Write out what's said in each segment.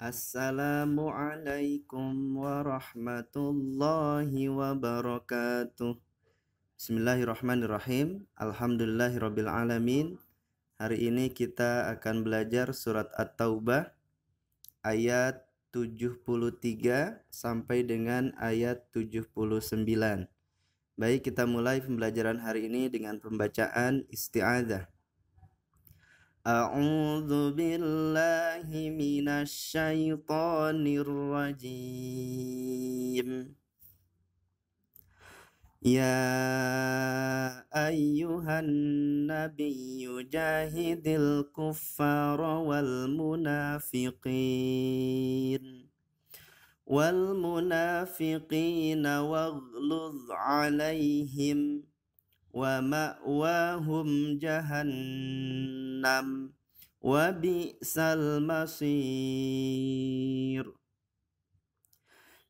Assalamualaikum warahmatullahi wabarakatuh. Bismillahirrahmanirrahim. Alhamdulillahirrabbilalamin. Hari ini kita akan belajar surat At-Taubah ayat 73 sampai dengan ayat 79. Baik, kita mulai pembelajaran hari ini dengan pembacaan isti'adzah. أعوذ بالله من الشيطان الرجيم يا أيها النبي جاهد الكفار والمنافقين والمنافقين واغلظ عليهم wa ma'wahum jahannam wa bi'sal masir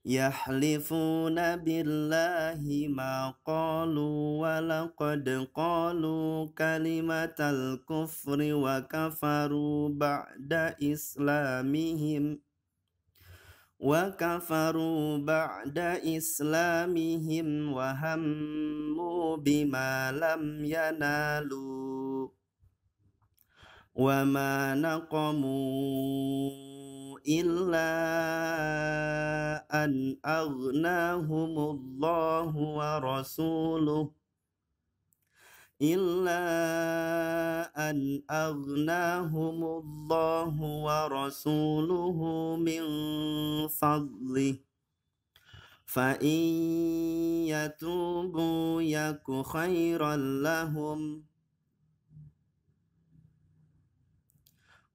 yahlifuna billahi ma qalu wa laqad qalu kalimatal kufri wa kafaru ba'da islamihim وكفروا بعد إسلامهم وهموا بما لم ينالوا وما نقموا إلا أن أغناهم الله ورسوله إلا أن أغناهم الله ورسوله من فضله فإن يتوبوا يك خيرا لهم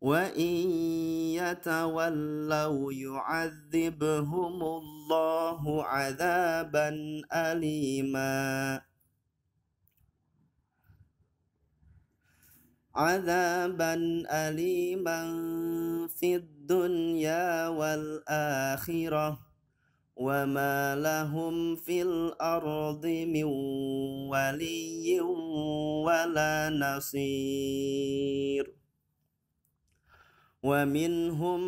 وإن يتولوا يعذبهم الله عذابا أليماً عذابا أليما في الدنيا والآخرة وما لهم في الأرض من ولي ولا نصير ومنهم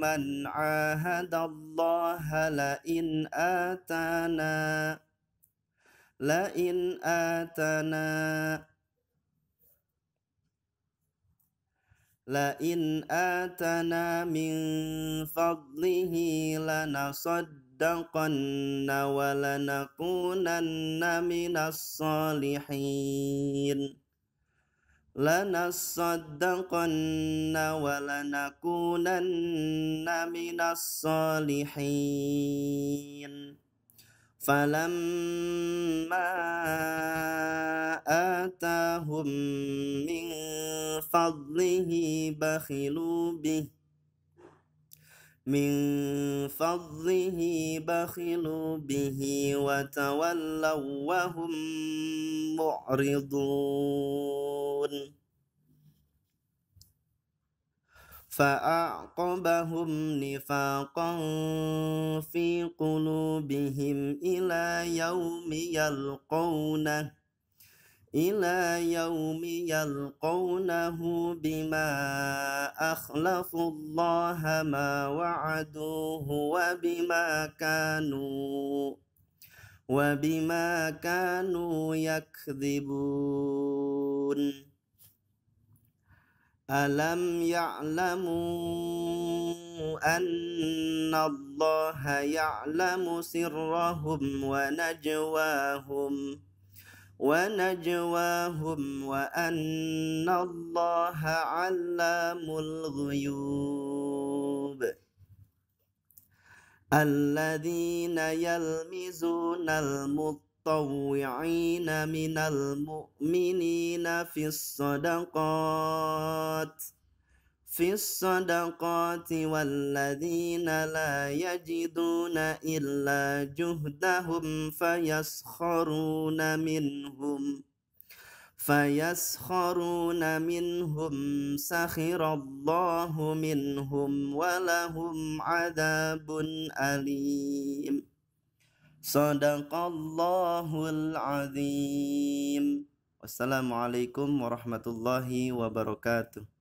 من عاهد الله لئن آتانا لئن آتانا لئن آتنا من فضله لنصدقن ولنكونن من الصالحين لنصدقن ولنكونن من الصالحين فلما آتاهم من فضله بخلوا به من فضله بخلوا به وتولوا وهم معرضون فأعقبهم نفاقا في قلوبهم إلى يوم يلقونه إلى يوم يلقونه بما أخلفوا الله ما وعدوه وبما كانوا وبما كانوا يكذبون ألم يعلموا أن الله يعلم سرهم ونجواهم ؟ ونجواهم وأن الله علام الغيوب الذين يلمزون المطوعين من المؤمنين في الصدقات في الصدقات والذين لا يجدون إلا جهدهم فيسخرون منهم فيسخرون منهم سخر الله منهم ولهم عذاب أليم صدق الله العظيم والسلام عليكم ورحمة الله وبركاته